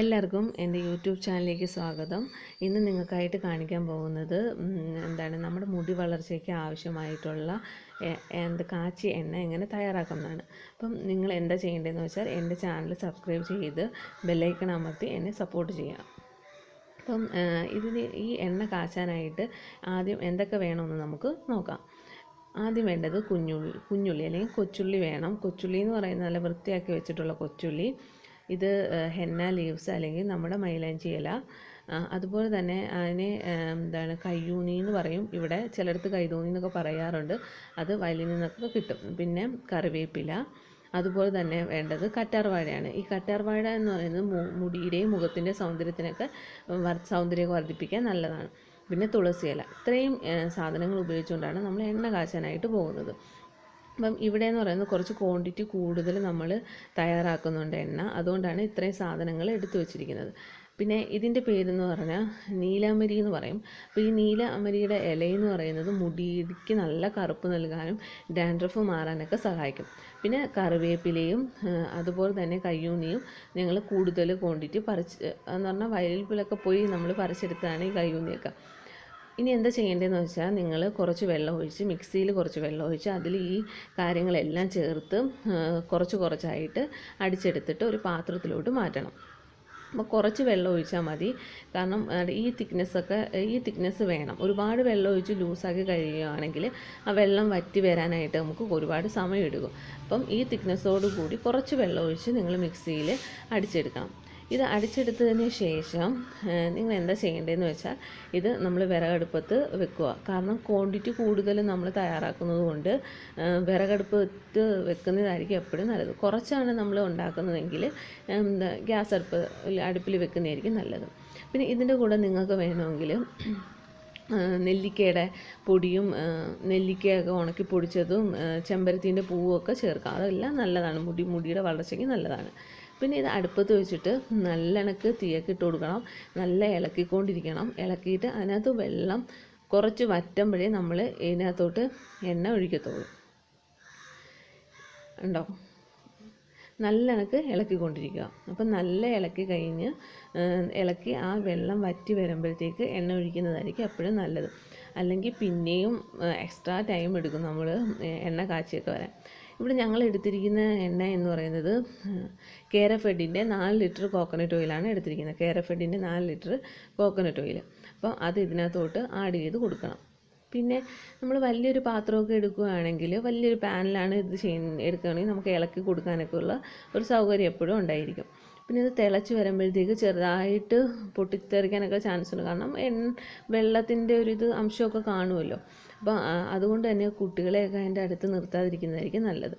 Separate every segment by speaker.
Speaker 1: എല്ലാവർക്കും എൻ്റെ യൂട്യൂബ് ചാനലിലേക്ക് സ്വാഗതം ഇന്ന് നിങ്ങൾക്കായിട്ട് കാണിക്കാൻ പോകുന്നത് എന്താണ് നമ്മുടെ മുടി വളർച്ചയ്ക്ക് ആവശ്യമായിട്ടുള്ള എന്ത് കാച്ചി എണ്ണ എങ്ങനെ എന്നാണ് അപ്പം നിങ്ങൾ എന്താ ചെയ്യേണ്ടതെന്ന് വെച്ചാൽ എൻ്റെ ചാനൽ സബ്സ്ക്രൈബ് ചെയ്ത് ബെല്ലൈക്കൺ അമർത്തി എന്നെ സപ്പോർട്ട് ചെയ്യാം അപ്പം ഇതിന് ഈ എണ്ണ കാച്ചാനായിട്ട് ആദ്യം എന്തൊക്കെ വേണമെന്ന് നമുക്ക് നോക്കാം ആദ്യം വേണ്ടത് കുഞ്ഞുള്ളി കുഞ്ഞുള്ളി അല്ലെങ്കിൽ കൊച്ചുള്ളി വേണം കൊച്ചുള്ളി എന്ന് പറയുന്നത് നല്ല വൃത്തിയാക്കി വെച്ചിട്ടുള്ള കൊച്ചുള്ളി ഇത് ഹെന്ന ലീവ്സ് അല്ലെങ്കിൽ നമ്മുടെ മൈലാഞ്ചി ഇല അതുപോലെ തന്നെ അതിനെ എന്താണ് കയ്യൂണി എന്ന് പറയും ഇവിടെ ചിലയിടത്ത് കൈതൂണി എന്നൊക്കെ പറയാറുണ്ട് അത് വയലിൽ നിന്നൊക്കെ കിട്ടും പിന്നെ കറിവേപ്പില അതുപോലെ തന്നെ വേണ്ടത് കറ്റാർവാഴയാണ് ഈ കറ്റാർവാഴ എന്ന് പറയുന്നത് മുടിയുടെയും മുഖത്തിൻ്റെ സൗന്ദര്യത്തിനൊക്കെ സൗന്ദര്യം വർദ്ധിപ്പിക്കാൻ നല്ലതാണ് പിന്നെ തുളസിയില ഇത്രയും സാധനങ്ങൾ ഉപയോഗിച്ചുകൊണ്ടാണ് നമ്മൾ എണ്ണ കാച്ചാനായിട്ട് പോകുന്നത് അപ്പം ഇവിടെ എന്ന് പറയുന്നത് കുറച്ച് ക്വാണ്ടിറ്റി കൂടുതൽ നമ്മൾ തയ്യാറാക്കുന്നുണ്ട് എണ്ണ അതുകൊണ്ടാണ് ഇത്രയും സാധനങ്ങൾ എടുത്തു വച്ചിരിക്കുന്നത് പിന്നെ ഇതിൻ്റെ പേരെന്ന് പറഞ്ഞാൽ നീലാമരി എന്ന് പറയും അപ്പോൾ ഈ നീലാമരിയുടെ ഇലയെന്ന് പറയുന്നത് മുടിക്ക് നല്ല കറുപ്പ് നൽകാനും ഡാൻഡ്രഫ് മാറാനൊക്കെ സഹായിക്കും പിന്നെ കറിവേപ്പിലയും അതുപോലെ തന്നെ കയ്യൂന്നിയും ഞങ്ങൾ കൂടുതൽ ക്വാണ്ടിറ്റി പറിച്ച് എന്ന് പറഞ്ഞാൽ വയലിൽ പോയി നമ്മൾ പറിച്ചെടുത്താണ് ഈ കയ്യൂന്നിയൊക്കെ ഇനി എന്താ ചെയ്യേണ്ടതെന്ന് വെച്ചാൽ നിങ്ങൾ കുറച്ച് വെള്ളം ഒഴിച്ച് മിക്സിയിൽ കുറച്ച് വെള്ളം ഒഴിച്ച് അതിൽ ഈ കാര്യങ്ങളെല്ലാം ചേർത്ത് കുറച്ച് കുറച്ചായിട്ട് അടിച്ചെടുത്തിട്ട് ഒരു പാത്രത്തിലോട്ട് മാറ്റണം അപ്പോൾ കുറച്ച് വെള്ളം ഒഴിച്ചാൽ മതി കാരണം ഈ തിക്നെസ്സൊക്കെ ഈ തിക്നെസ് വേണം ഒരുപാട് വെള്ളം ഒഴിച്ച് ലൂസാക്കി കഴിയുകയാണെങ്കിൽ ആ വെള്ളം വറ്റി വരാനായിട്ട് നമുക്ക് ഒരുപാട് സമയം എടുക്കും അപ്പം ഈ തിക്നെസ്സോട് കൂടി കുറച്ച് വെള്ളം ഒഴിച്ച് നിങ്ങൾ മിക്സിയിൽ അടിച്ചെടുക്കണം ഇത് അടിച്ചെടുത്തതിന് ശേഷം നിങ്ങൾ എന്താ ചെയ്യേണ്ടതെന്ന് വെച്ചാൽ ഇത് നമ്മൾ വിറകടുപ്പത്ത് വെക്കുക കാരണം ക്വാണ്ടിറ്റി കൂടുതൽ നമ്മൾ തയ്യാറാക്കുന്നത് കൊണ്ട് വിറകടുപ്പത്ത് വെക്കുന്നതായിരിക്കും എപ്പോഴും നല്ലത് കുറച്ചാണ് നമ്മൾ ഉണ്ടാക്കുന്നതെങ്കിൽ ഗ്യാസ് അടുപ്പ് അടുപ്പിൽ വെക്കുന്നതായിരിക്കും നല്ലത് പിന്നെ ഇതിൻ്റെ കൂടെ നിങ്ങൾക്ക് വേണമെങ്കിൽ നെല്ലിക്കയുടെ പൊടിയും നെല്ലിക്കയൊക്കെ ഉണക്കി പൊടിച്ചതും ചെമ്പരത്തിൻ്റെ പൂവൊക്കെ ചേർക്കാം അതെല്ലാം നല്ലതാണ് മുടി മുടിയുടെ വളർച്ചയ്ക്ക് നല്ലതാണ് പിന്നെ ഇത് അടുപ്പത്ത് വെച്ചിട്ട് നല്ലണക്ക് തീയൊക്കെ ഇട്ട് കൊടുക്കണം നല്ല ഇളക്കിക്കൊണ്ടിരിക്കണം ഇളക്കിയിട്ട് അതിനകത്ത് വെള്ളം കുറച്ച് വറ്റുമ്പോഴേ നമ്മൾ ഇതിനകത്തോട്ട് എണ്ണ ഒഴിക്കത്തുള്ളൂ ഉണ്ടോ നല്ല ഇളക്ക് ഇളക്കിക്കൊണ്ടിരിക്കുക അപ്പം നല്ല ഇളക്കി കഴിഞ്ഞ് ഇളക്കി ആ വെള്ളം വറ്റി വരുമ്പോഴത്തേക്ക് എണ്ണ ഒഴിക്കുന്നതായിരിക്കും എപ്പോഴും നല്ലത് അല്ലെങ്കിൽ പിന്നെയും എക്സ്ട്രാ ടൈം എടുക്കും നമ്മൾ എണ്ണ കാച്ചിയൊക്കെ വരാൻ ഇവിടെ ഞങ്ങൾ എടുത്തിരിക്കുന്ന എണ്ണ എന്ന് പറയുന്നത് കേരഫെഡിൻ്റെ നാല് ലിറ്റർ കോക്കനട്ട് ഓയിലാണ് എടുത്തിരിക്കുന്നത് കേരഫെഡിൻ്റെ നാല് ലിറ്റർ കോക്കനട്ട് ഓയിൽ അപ്പോൾ അത് ഇതിനകത്തോട്ട് ആഡ് ചെയ്ത് കൊടുക്കണം പിന്നെ നമ്മൾ വലിയൊരു പാത്രമൊക്കെ എടുക്കുകയാണെങ്കിൽ വലിയൊരു പാനിലാണ് ഇത് ചെയ്യുന്ന എടുക്കുകയാണെങ്കിൽ നമുക്ക് ഇളക്കി കൊടുക്കാനൊക്കെ ഉള്ള ഒരു സൗകര്യം എപ്പോഴും ഉണ്ടായിരിക്കും പിന്നെ ഇത് തിളച്ച് വരുമ്പോഴത്തേക്ക് ചെറുതായിട്ട് പൊട്ടിത്തെറിക്കാനൊക്കെ ചാൻസ് ഉണ്ട് കാരണം എൺ വെള്ളത്തിൻ്റെ ഒരു ഇത് അംശമൊക്കെ കാണുമല്ലോ അപ്പോൾ അതുകൊണ്ട് തന്നെ കുട്ടികളെയൊക്കെ അതിൻ്റെ അടുത്ത് നിർത്താതിരിക്കുന്നതായിരിക്കും നല്ലത്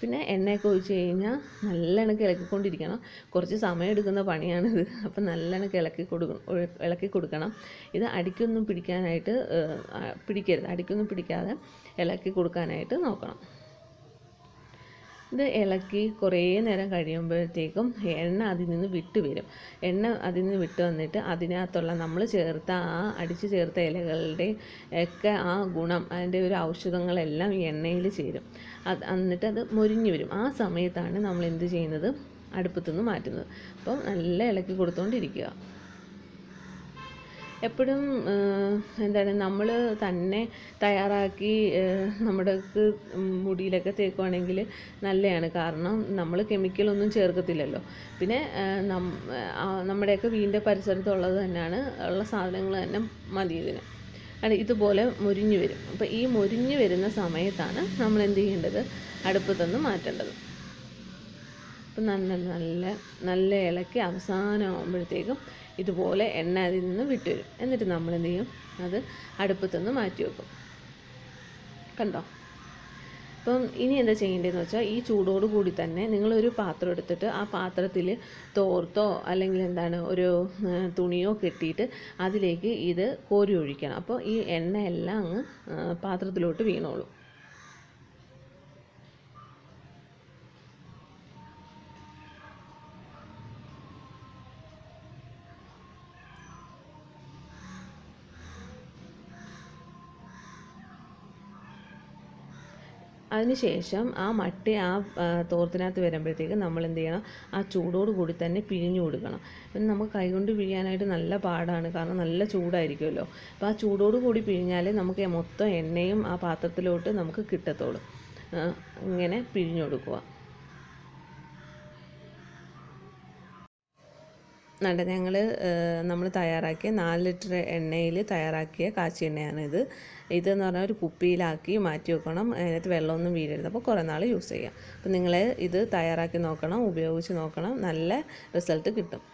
Speaker 1: പിന്നെ എണ്ണയൊക്കെ ഒഴിച്ച് കഴിഞ്ഞാൽ നല്ലെണ്ണം ഇളക്കിക്കൊണ്ടിരിക്കണം കുറച്ച് സമയം എടുക്കുന്ന പണിയാണിത് അപ്പം നല്ലെണ്ണം ഇളക്കി കൊടുക്കണം ഇളക്കി കൊടുക്കണം ഇത് അടിക്കൊന്നും പിടിക്കാനായിട്ട് പിടിക്കരുത് അടിക്കൊന്നും പിടിക്കാതെ ഇളക്കി കൊടുക്കാനായിട്ട് നോക്കണം ഇത് ഇളക്കി കുറേ നേരം കഴിയുമ്പോഴത്തേക്കും എണ്ണ അതിൽ നിന്ന് വിട്ട് വരും എണ്ണ അതിൽ നിന്ന് വിട്ട് വന്നിട്ട് അതിനകത്തുള്ള നമ്മൾ ചേർത്ത ആ അടിച്ച് ചേർത്ത ഇലകളുടെ ഒക്കെ ആ ഗുണം അതിൻ്റെ ഒരു ഔഷധങ്ങളെല്ലാം ഈ എണ്ണയിൽ ചേരും അത് എന്നിട്ട് അത് മുരിഞ്ഞു വരും ആ സമയത്താണ് നമ്മൾ എന്ത് ചെയ്യുന്നത് അടുപ്പത്തുനിന്ന് മാറ്റുന്നത് അപ്പം നല്ല ഇളക്കി കൊടുത്തുകൊണ്ടിരിക്കുക എപ്പോഴും എന്താണ് നമ്മൾ തന്നെ തയ്യാറാക്കി നമ്മുടെ മുടിയിലൊക്കെ തേക്കുവാണെങ്കിൽ നല്ലതാണ് കാരണം നമ്മൾ കെമിക്കലൊന്നും ചേർക്കത്തില്ലല്ലോ പിന്നെ നമ്മുടെയൊക്കെ വീടിൻ്റെ പരിസരത്തുള്ളത് തന്നെയാണ് ഉള്ള സാധനങ്ങൾ തന്നെ മതി ഇതിന് ഇതുപോലെ മുരിഞ്ഞു വരും അപ്പോൾ ഈ മുരിഞ്ഞു വരുന്ന സമയത്താണ് നമ്മൾ എന്ത് ചെയ്യേണ്ടത് അടുപ്പത്തുനിന്ന് മാറ്റേണ്ടത് അപ്പം നല്ല നല്ല നല്ല ഇളക്കി അവസാനമാകുമ്പോഴത്തേക്കും ഇതുപോലെ എണ്ണ അതിൽ നിന്ന് വിട്ടുവരും എന്നിട്ട് നമ്മൾ എന്ത് ചെയ്യും അത് അടുപ്പത്തുനിന്ന് മാറ്റി വെക്കും കണ്ടോ അപ്പം ഇനി എന്താ ചെയ്യേണ്ടതെന്ന് വെച്ചാൽ ഈ ചൂടോട് കൂടി തന്നെ നിങ്ങളൊരു പാത്രം എടുത്തിട്ട് ആ പാത്രത്തിൽ തോർത്തോ അല്ലെങ്കിൽ എന്താണ് ഒരു തുണിയോ കെട്ടിയിട്ട് അതിലേക്ക് ഇത് കോരി ഒഴിക്കണം അപ്പോൾ ഈ എണ്ണ എല്ലാം അങ്ങ് പാത്രത്തിലോട്ട് വീണോളും അതിനുശേഷം ആ മട്ടി ആ തോർത്തിനകത്ത് വരുമ്പോഴത്തേക്ക് നമ്മൾ എന്ത് ചെയ്യണം ആ ചൂടോട് കൂടി തന്നെ പിഴിഞ്ഞു കൊടുക്കണം നമ്മൾ നമുക്ക് കൈകൊണ്ട് പിഴിയാനായിട്ട് നല്ല പാടാണ് കാരണം നല്ല ചൂടായിരിക്കുമല്ലോ അപ്പോൾ ആ ചൂടോട് കൂടി പിഴിഞ്ഞാലേ നമുക്ക് മൊത്തം എണ്ണയും ആ പാത്രത്തിലോട്ട് നമുക്ക് കിട്ടത്തുള്ളൂ ഇങ്ങനെ പിഴിഞ്ഞു കൊടുക്കുക നല്ല ഞങ്ങൾ നമ്മൾ തയ്യാറാക്കിയ നാല് ലിറ്റർ എണ്ണയിൽ തയ്യാറാക്കിയ കാച്ചി എണ്ണയാണിത് ഇതെന്ന് പറഞ്ഞാൽ ഒരു കുപ്പിയിലാക്കി മാറ്റി വെക്കണം അതിനകത്ത് വെള്ളമൊന്നും വീഴരുത് അപ്പോൾ കുറേ നാൾ യൂസ് ചെയ്യാം അപ്പോൾ നിങ്ങൾ ഇത് തയ്യാറാക്കി നോക്കണം ഉപയോഗിച്ച് നോക്കണം നല്ല റിസൾട്ട് കിട്ടും